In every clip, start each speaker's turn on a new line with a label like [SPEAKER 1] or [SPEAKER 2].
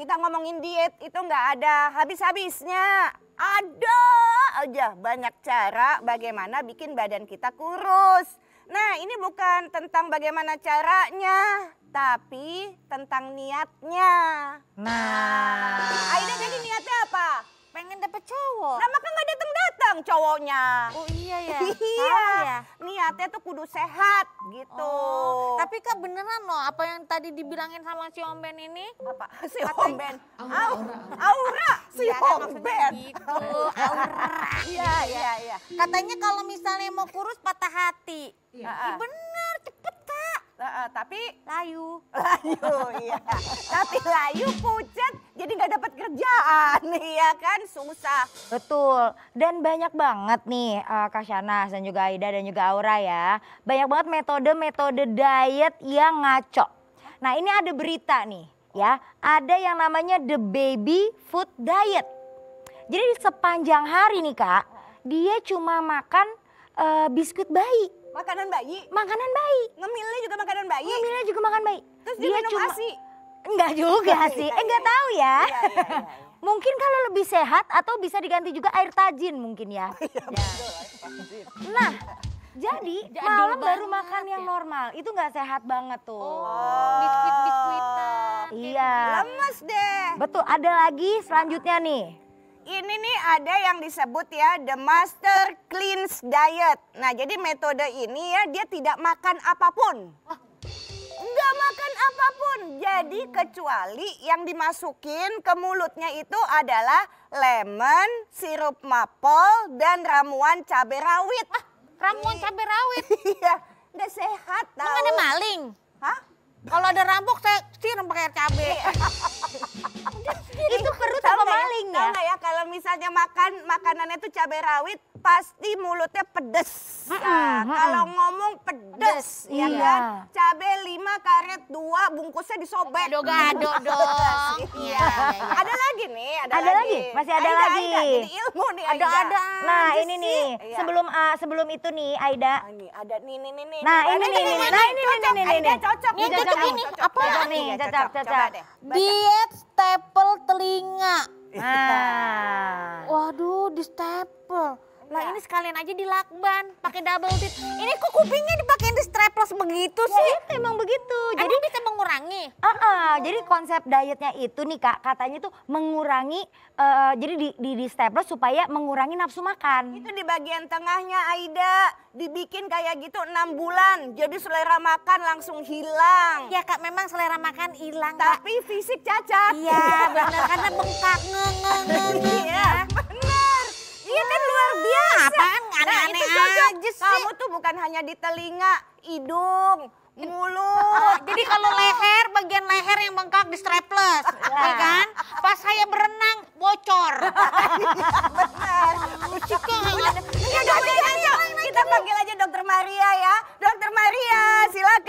[SPEAKER 1] kita ngomongin diet itu nggak ada habis-habisnya. Ada aja banyak cara bagaimana bikin badan kita kurus. Nah ini bukan tentang bagaimana caranya, tapi tentang niatnya. Nah. Aida jadi niatnya apa? Pengen dapet cowok. Nah maka nggak datang-datang cowoknya. Oh iya ya. iya. Ya niatnya tuh kudu sehat gitu. Oh, tapi kak beneran loh apa yang tadi dibilangin sama si Om Ben ini? Apa? Si Kata, Om Ben. Aura. Aura. aura. Si ya, Om Ben. Gitu. Aura. Iya, iya, iya. Katanya kalau misalnya mau kurus patah hati. Iya. Ya, bener, cepet kak. Uh, uh, tapi layu. Layu, iya. tapi layu kucing kerjaan, ya kan susah. Betul. Dan banyak banget nih uh, Kak Shanas dan juga Aida dan juga Aura ya. Banyak banget metode-metode diet yang ngaco. Nah ini ada berita nih ya. Ada yang namanya The Baby Food Diet. Jadi sepanjang hari nih Kak, dia cuma makan uh, biskuit bayi. Makanan bayi? Makanan bayi. Ngemilnya juga makanan bayi? Ngemilnya juga makan bayi. Terus dia, dia minum cuma, asi? Enggak juga iya, sih. Iya, eh enggak iya. tahu ya. Iya, iya, iya. Mungkin kalau lebih sehat atau bisa diganti juga air tajin mungkin ya. Oh, iya, ya. Nah, jadi Jadul malam baru makan ya. yang ya? normal. Itu nggak sehat banget tuh. Oh, biskuit-biskuitan. Iya. Lemes deh. Betul, ada lagi selanjutnya nih. Ini nih ada yang disebut ya The Master Cleanse Diet. Nah jadi metode ini ya dia tidak makan apapun. Oh, apapun. Jadi kecuali yang dimasukin ke mulutnya itu adalah lemon, sirup maple dan ramuan cabai rawit. Ah, ramuan cabai rawit? Iya, udah sehat tau. ada maling? Kalau ada rambok saya siram pakai air cabe. Iya. itu perut sama maling ya? Sama ya kalau misalnya makan makanannya itu cabe rawit pasti mulutnya pedes. Nah, mm -mm. kalau ngomong pedes, pedes ya iya. kan? Cabe lima karet dua bungkusnya disobek. Gado-gado dong. Iya. Iya, iya. Ada lagi nih, ada, ada lagi. lagi. Masih ada Aida, lagi. Aida, Aida. jadi ilmu nih Aida. Ada ada. Nah, ini nih. Iya. Sebelum uh, sebelum itu nih Aida. Ah, nah, ini ada nih nih nih. Nah, ini nih. Nah, ini nih. nih ini nih. Aida cocok. Ini cocok ini apa? Coba nih, ya, cocok, cocok. Diet staple telinga. Nah. Waduh, di staple. Lah iya. ini sekalian aja di lakban pakai double tip. Ini kok kupingnya dipakein di strapless begitu sih? Iya, uh, jadi konsep dietnya itu nih kak katanya tuh mengurangi uh, jadi di, di di staples supaya mengurangi nafsu makan. Itu di bagian tengahnya Aida dibikin kayak gitu enam bulan jadi selera makan langsung hilang. Ya kak memang selera makan hilang. Tapi fisik cacat. Iya benar karena bengkak nge iya gitu ya. benar. Iya kan iya. luar biasa. Apaan nah, aneh-aneh nah, aja sih. Kamu tuh bukan hanya di telinga, hidung, mulut. Ah, jadi kalau leher, bagian leher yang bengkak di strapless, ya, ya kan? Pas saya berenang bocor. Benar. Iya, iya, iya. kita panggil aja dokter Maria ya. Dokter Maria, silakan.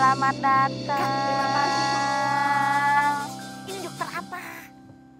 [SPEAKER 1] Selamat datang. Ini dokter apa?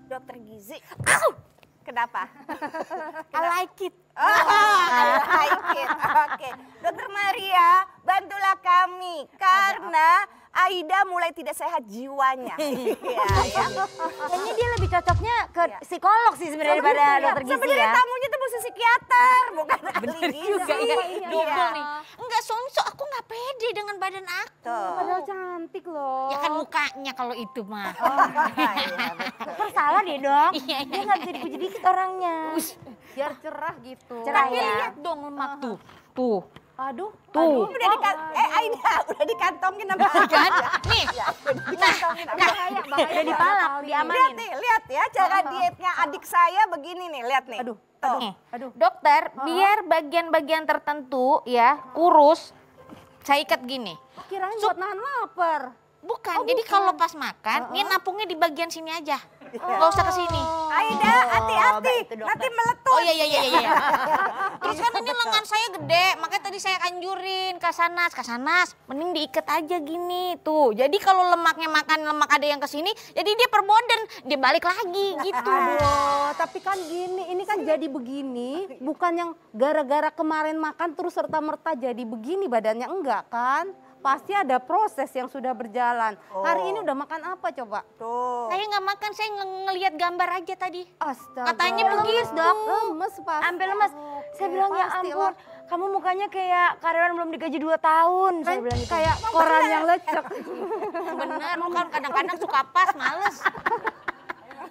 [SPEAKER 1] Dokter gizi. Aku. Kenapa? Kenapa? I like it. Oh, I like it. Oke. Okay. Dokter Maria, bantulah kami karena Aida mulai tidak sehat jiwanya. Iya, ya. Kayaknya dia lebih cocoknya ke ya. psikolog sih sebenarnya daripada ya. dokter iya. gizi sebenernya ya. tamunya itu bukan psikiater, bukan ahli gizi. juga ya. Iya. nih. Enggak songso, aku nggak pede dengan badan aku. Tuh. Padahal cantik loh. Ya kan mukanya kalau itu mah. Oh, iya, betul. deh dong. Iya, dia nggak bisa dipuji dikit orangnya. Biar cerah gitu. Cerah Tapi ya. lihat dong lemak tuh. Tuh, Aduh, tuh. Aduh, udah oh, eh Aida udah dikantongin sama kan? Nih. Ya, udah nah, dikantongin nah, Udah dipalak, diamanin. Lihat nih, lihat ya cara dietnya adik saya begini nih, lihat nih. Aduh. Aduh, nih. aduh. Dokter, oh. biar bagian-bagian tertentu ya kurus saya ikat gini. Kirain buat nahan lapar. Bukan. Oh, Jadi kalau pas makan, uh-huh. ini napungnya di bagian sini aja. Oh. Nggak Gak usah ke sini. Aida, oh, hati-hati. Nanti meletus. Oh iya iya iya iya. iya. Terus kan ini lengan saya gede, makanya tadi saya kanjurin, kasanas, kasanas mending diikat aja gini tuh. Jadi kalau lemaknya makan lemak ada yang ke sini, jadi dia perboden, dia balik lagi nah, gitu. Aduh, tapi kan gini, ini kan jadi begini, bukan yang gara-gara kemarin makan terus serta merta jadi begini badannya enggak kan? pasti ada proses yang sudah berjalan. Oh. Hari ini udah makan apa coba? Tuh. Saya nggak makan, saya ng ngelihat gambar aja tadi. Astaga. Katanya begitu. Lemes pasti. Sampai lemes. Oke, Saya bilang ya ampun. Kamu mukanya kayak karyawan belum digaji dua tahun. Saya kan bilang gitu. Kayak koran yang lecek. Bener, kan kadang-kadang suka pas, males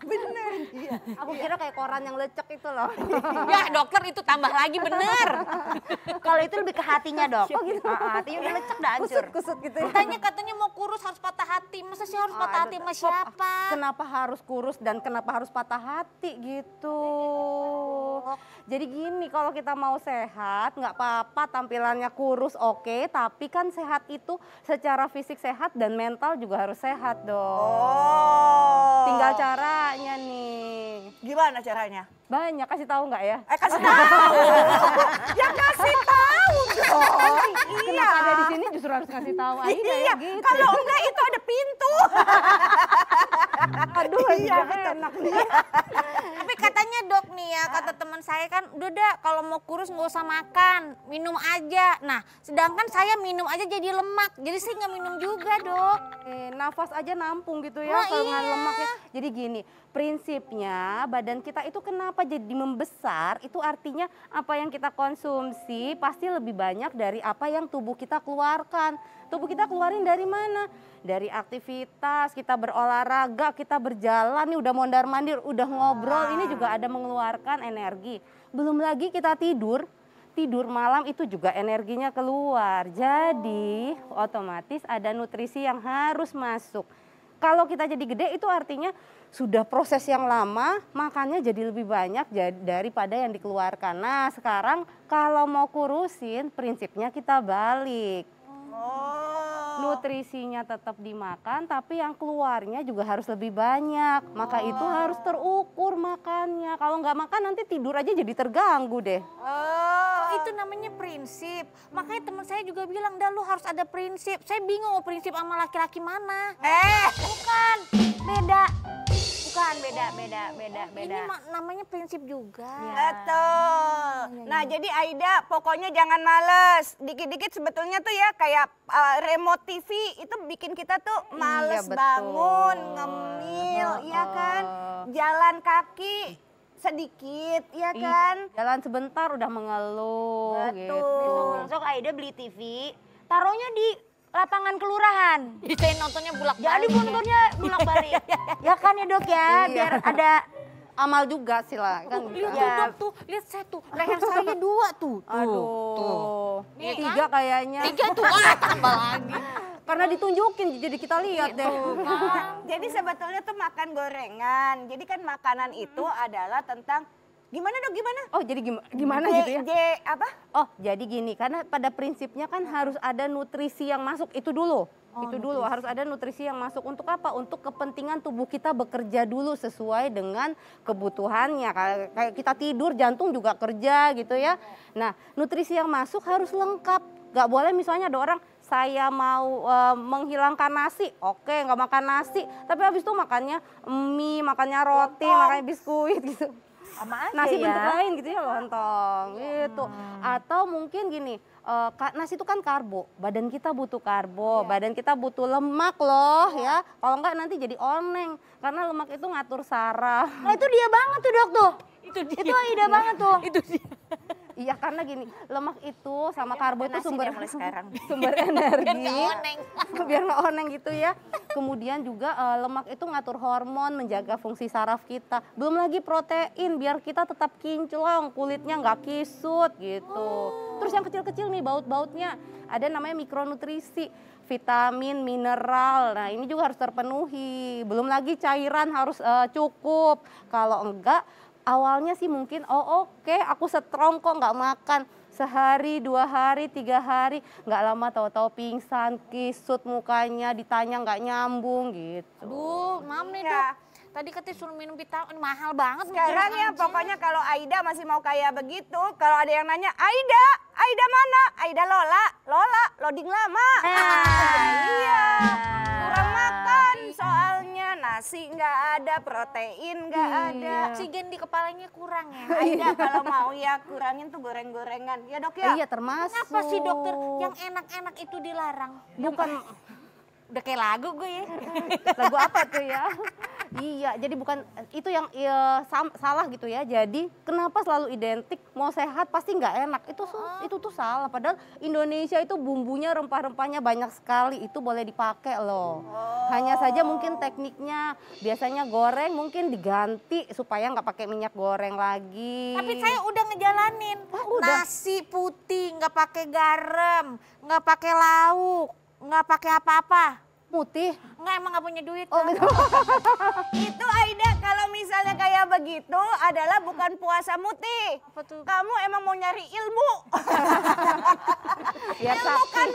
[SPEAKER 1] bener iya aku kira kayak koran yang lecek itu loh ya dokter itu tambah lagi bener kalau itu lebih ke hatinya dok oh gitu ah, ah, hatinya udah lecek udah hancur kusut, kusut gitu ya. katanya katanya mau kurus harus patah hati masa sih harus patah hati sama siapa kenapa harus kurus dan kenapa harus patah hati gitu jadi gini kalau kita mau sehat nggak apa-apa tampilannya kurus oke okay, tapi kan sehat itu secara fisik sehat dan mental juga harus sehat dong oh Tinggal caranya nih. Gimana caranya? Banyak kasih tahu nggak ya? Eh kasih tahu. ya kasih tahu dong. Oh, iya. ada di sini justru harus kasih tahu aja. Iya. ya Gitu. Kalau enggak itu ada pintu. Aduh, iya, enak nih. katanya dok nih ya, kata teman saya kan, udah kalau mau kurus nggak usah makan, minum aja. Nah, sedangkan saya minum aja jadi lemak, jadi saya nggak minum juga dok. Eh, nafas aja nampung gitu ya, oh, kalau iya. lemaknya. Jadi gini, prinsipnya badan kita itu kenapa jadi membesar, itu artinya apa yang kita konsumsi pasti lebih banyak dari apa yang tubuh kita keluarkan. Tubuh kita keluarin dari mana? Dari aktivitas, kita berolahraga, kita berjalan, nih udah mondar-mandir, udah ngobrol, ini juga ada mengeluarkan energi. Belum lagi kita tidur, tidur malam itu juga energinya keluar. Jadi otomatis ada nutrisi yang harus masuk. Kalau kita jadi gede itu artinya sudah proses yang lama, makannya jadi lebih banyak daripada yang dikeluarkan. Nah sekarang kalau mau kurusin prinsipnya kita balik. Oh nutrisinya tetap dimakan, tapi yang keluarnya juga harus lebih banyak. Maka itu harus terukur makannya. Kalau nggak makan nanti tidur aja jadi terganggu deh. Oh, itu namanya prinsip. Makanya teman saya juga bilang, dah lu harus ada prinsip. Saya bingung prinsip sama laki-laki mana. Eh, bukan beda oh, beda. Ini namanya prinsip juga. Ya. Betul. Hmm, nah, ya. jadi Aida pokoknya jangan males. Dikit-dikit sebetulnya tuh ya kayak uh, remote TV itu bikin kita tuh iya, males iya, bangun, ngemil, oh, ya kan? Jalan kaki sedikit ya kan jalan sebentar udah mengeluh gitu. betul gitu. besok besok Aida beli TV taruhnya di lapangan kelurahan. Saya nontonnya bulak, balik. Jadi nontonnya bulak balik. Iya. ya kan ya dok ya, iya. biar ada amal juga silakan. kan. Oh, lihat ya. tuh dok tuh, lihat saya tuh, leher saya dua tuh. Aduh. Tuh. Nih, iya tiga kan? kayaknya. Tiga tuh, ah tambah lagi. Karena ditunjukin jadi kita lihat gitu deh. Kan. jadi sebetulnya tuh makan gorengan. Jadi kan makanan itu hmm. adalah tentang Gimana dong gimana? Oh jadi gim gimana J, gitu ya? J apa? Oh jadi gini, karena pada prinsipnya kan harus ada nutrisi yang masuk itu dulu. Oh, itu nutrisi. dulu harus ada nutrisi yang masuk untuk apa? Untuk kepentingan tubuh kita bekerja dulu sesuai dengan kebutuhannya. Kayak kita tidur jantung juga kerja gitu ya. Nah, nutrisi yang masuk harus lengkap. Gak boleh misalnya ada orang saya mau e, menghilangkan nasi, oke nggak makan nasi, tapi habis itu makannya mie, makannya roti, makannya biskuit gitu. Sama aja nasi ya. bentuk lain gitu ya lontong iya. gitu. Hmm. Atau mungkin gini, uh, nasi itu kan karbo. Badan kita butuh karbo, yeah. badan kita butuh lemak loh ya. ya. Kalau enggak nanti jadi oneng karena lemak itu ngatur saraf. Nah, itu dia banget tuh, Dok tuh. Itu dia. Itu ide banget tuh. itu dia. Iya karena gini, lemak itu sama Ayo, iya, karbo itu sumber mulai sekarang. sumber energi. biar nggak oneng. gitu ya. Kemudian juga uh, lemak itu ngatur hormon, menjaga fungsi saraf kita. Belum lagi protein biar kita tetap kinclong, kulitnya nggak kisut gitu. Terus yang kecil-kecil nih baut-bautnya ada namanya mikronutrisi vitamin, mineral. Nah, ini juga harus terpenuhi. Belum lagi cairan harus uh, cukup. Kalau enggak awalnya sih mungkin oh oke okay, aku setrong kok nggak makan sehari dua hari tiga hari nggak lama tahu-tahu pingsan kisut mukanya ditanya nggak nyambung gitu. Duh, mam nih ya. dok. tadi ketika suruh minum vitamin mahal banget sekarang ya pokoknya kalau Aida masih mau kaya begitu kalau ada yang nanya Aida Aida mana Aida Lola Lola loading lama ah, iya kurang makan soal nasi nggak ada, protein nggak hmm, ada. Iya. Oksigen di kepalanya kurang ya. Aida iya. kalau mau ya kurangin tuh goreng-gorengan. Ya dok ya. Iya termasuk. Kenapa sih dokter yang enak-enak itu dilarang? Bukan udah kayak lagu gue ya. lagu apa tuh ya? Iya, jadi bukan itu yang ya, sam, salah gitu ya. Jadi kenapa selalu identik mau sehat pasti nggak enak. Itu oh. itu tuh salah. Padahal Indonesia itu bumbunya rempah-rempahnya banyak sekali. Itu boleh dipakai loh. Oh. Hanya saja mungkin tekniknya biasanya goreng mungkin diganti supaya nggak pakai minyak goreng lagi. Tapi saya udah ngejalanin oh, udah. nasi putih nggak pakai garam, nggak pakai lauk, nggak pakai apa-apa Putih? Enggak, emang gak punya duit. Oh, gitu. itu Aida kalau misalnya kayak begitu adalah bukan puasa muti Apa tuh? Kamu emang mau nyari ilmu.
[SPEAKER 2] ilmu kan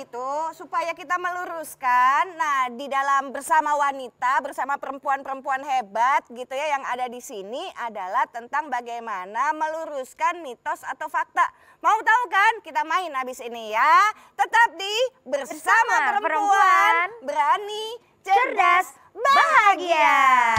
[SPEAKER 1] gitu supaya kita meluruskan nah di dalam bersama wanita bersama perempuan-perempuan hebat gitu ya yang ada di sini adalah tentang bagaimana meluruskan mitos atau fakta. Mau tahu kan? Kita main habis ini ya. Tetap di bersama, bersama perempuan, perempuan berani cerdas bahagia.